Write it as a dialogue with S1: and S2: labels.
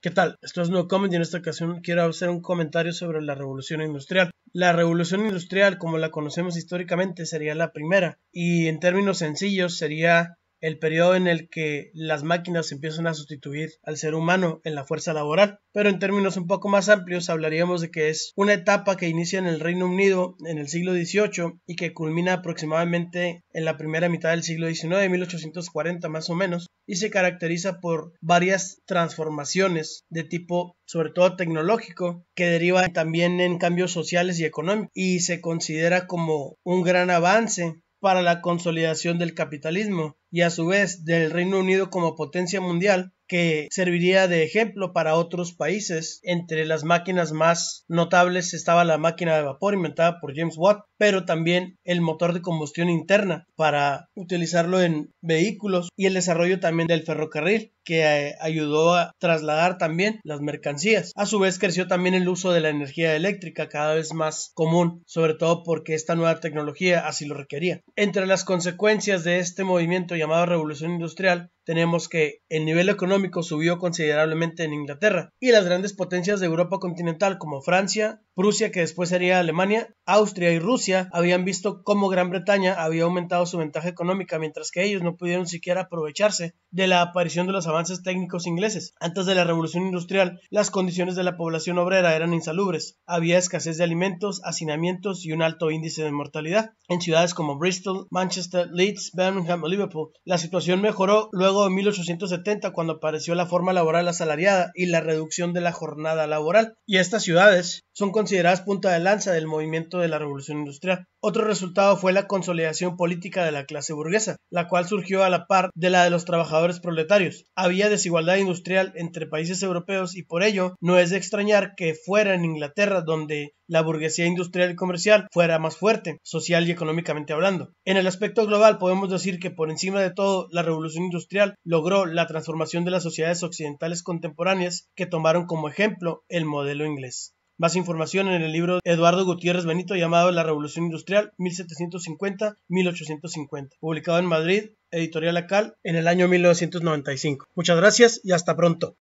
S1: ¿Qué tal? Esto es No Comment y en esta ocasión quiero hacer un comentario sobre la revolución industrial. La revolución industrial, como la conocemos históricamente, sería la primera y en términos sencillos sería el periodo en el que las máquinas empiezan a sustituir al ser humano en la fuerza laboral. Pero en términos un poco más amplios hablaríamos de que es una etapa que inicia en el Reino Unido en el siglo XVIII y que culmina aproximadamente en la primera mitad del siglo XIX, 1840 más o menos, y se caracteriza por varias transformaciones de tipo sobre todo tecnológico, que derivan también en cambios sociales y económicos, y se considera como un gran avance para la consolidación del capitalismo, y a su vez del Reino Unido como potencia mundial que serviría de ejemplo para otros países. Entre las máquinas más notables estaba la máquina de vapor inventada por James Watt, pero también el motor de combustión interna para utilizarlo en vehículos y el desarrollo también del ferrocarril que eh, ayudó a trasladar también las mercancías. A su vez creció también el uso de la energía eléctrica cada vez más común, sobre todo porque esta nueva tecnología así lo requería. Entre las consecuencias de este movimiento Llamada Revolución Industrial, tenemos que el nivel económico subió considerablemente en Inglaterra y las grandes potencias de Europa continental como Francia, Prusia, que después sería Alemania, Austria y Rusia habían visto cómo Gran Bretaña había aumentado su ventaja económica mientras que ellos no pudieron siquiera aprovecharse de la aparición de los avances técnicos ingleses. Antes de la revolución industrial, las condiciones de la población obrera eran insalubres, había escasez de alimentos, hacinamientos y un alto índice de mortalidad. En ciudades como Bristol, Manchester, Leeds, Birmingham o Liverpool, la situación mejoró luego de 1870 cuando apareció la forma laboral asalariada y la reducción de la jornada laboral, y estas ciudades son consideradas punta de lanza del movimiento de la revolución industrial. Otro resultado fue la consolidación política de la clase burguesa, la cual surgió a la par de la de los trabajadores proletarios. Había desigualdad industrial entre países europeos y por ello no es de extrañar que fuera en Inglaterra donde la burguesía industrial y comercial fuera más fuerte, social y económicamente hablando. En el aspecto global podemos decir que por encima de todo la revolución industrial logró la transformación de las sociedades occidentales contemporáneas que tomaron como ejemplo el modelo inglés. Más información en el libro de Eduardo Gutiérrez Benito llamado La Revolución Industrial 1750-1850, publicado en Madrid, Editorial Acal, en el año 1995. Muchas gracias y hasta pronto.